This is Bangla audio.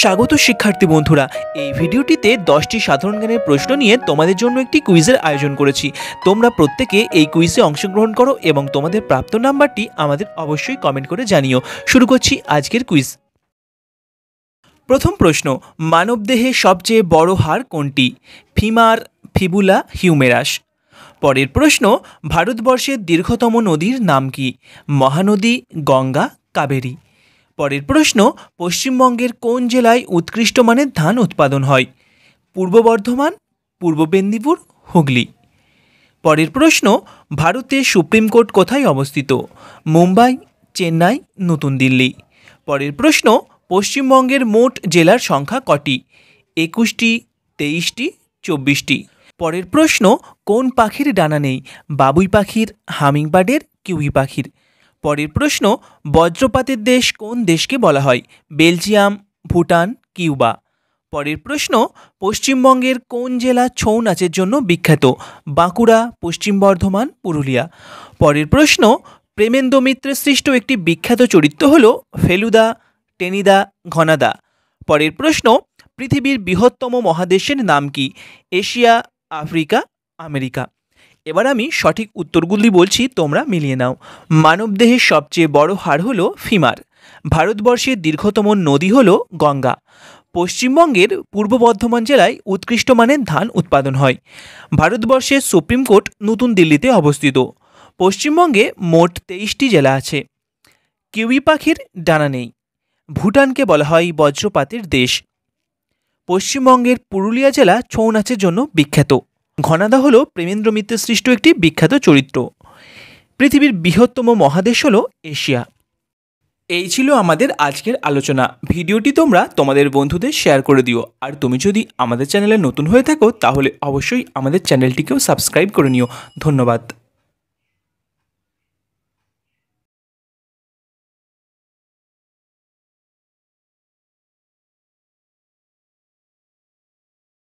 স্বাগত শিক্ষার্থী বন্ধুরা এই ভিডিওটিতে দশটি সাধারণ জ্ঞানের প্রশ্ন নিয়ে তোমাদের জন্য একটি কুইজের আয়োজন করেছি তোমরা প্রত্যেকে এই কুইজে অংশগ্রহণ করো এবং তোমাদের প্রাপ্ত নাম্বারটি আমাদের অবশ্যই কমেন্ট করে জানিও শুরু করছি আজকের কুইজ প্রথম প্রশ্ন মানবদেহে সবচেয়ে বড় হার কোনটি ফিমার ফিবুলা হিউমেরাস পরের প্রশ্ন ভারতবর্ষের দীর্ঘতম নদীর নাম কি মহানদী গঙ্গা কাবেরী পরের প্রশ্ন পশ্চিমবঙ্গের কোন জেলায় উৎকৃষ্ট মানের ধান উৎপাদন হয় পূর্ব বর্ধমান পূর্ব মেদিনীপুর হুগলি পরের প্রশ্ন ভারতের সুপ্রিম কোর্ট কোথায় অবস্থিত মুম্বাই চেন্নাই নতুন দিল্লি পরের প্রশ্ন পশ্চিমবঙ্গের মোট জেলার সংখ্যা কটি একুশটি তেইশটি চব্বিশটি পরের প্রশ্ন কোন পাখির ডানা নেই বাবুই পাখির হামিংবার্ডের কিউই পাখির পরের প্রশ্ন বজ্রপাতের দেশ কোন দেশকে বলা হয় বেলজিয়াম ভুটান কিউবা পরের প্রশ্ন পশ্চিমবঙ্গের কোন জেলা ছৌ নাচের জন্য বিখ্যাত বাঁকুড়া পশ্চিম বর্ধমান পুরুলিয়া পরের প্রশ্ন প্রেমেন্দ্র মিত্রের সৃষ্ট একটি বিখ্যাত চরিত্র হল ফেলুদা টেনিদা ঘনাদা পরের প্রশ্ন পৃথিবীর বৃহত্তম মহাদেশের নাম কি এশিয়া আফ্রিকা আমেরিকা এবার আমি সঠিক উত্তরগুলি বলছি তোমরা মিলিয়ে নাও মানবদেহের সবচেয়ে বড় হাড় হলো ফিমার ভারতবর্ষের দীর্ঘতম নদী হল গঙ্গা পশ্চিমবঙ্গের পূর্ব বর্ধমান জেলায় উৎকৃষ্ট মানের ধান উৎপাদন হয় ভারতবর্ষের সুপ্রিম কোর্ট নতুন দিল্লিতে অবস্থিত পশ্চিমবঙ্গে মোট তেইশটি জেলা আছে কিউই পাখির ডানা নেই ভুটানকে বলা হয় বজ্রপাতের দেশ পশ্চিমবঙ্গের পুরুলিয়া জেলা ছৌ নাচের জন্য বিখ্যাত ঘনাদা হল প্রেমেন্দ্র মিত্রের সৃষ্ট একটি বিখ্যাত চরিত্র পৃথিবীর বৃহত্তম মহাদেশ হল এশিয়া এই ছিল আমাদের আজকের আলোচনা ভিডিওটি তোমরা তোমাদের বন্ধুদের শেয়ার করে দিও আর তুমি যদি আমাদের চ্যানেলে নতুন হয়ে থাকো তাহলে অবশ্যই আমাদের চ্যানেলটিকেও সাবস্ক্রাইব করে নিও ধন্যবাদ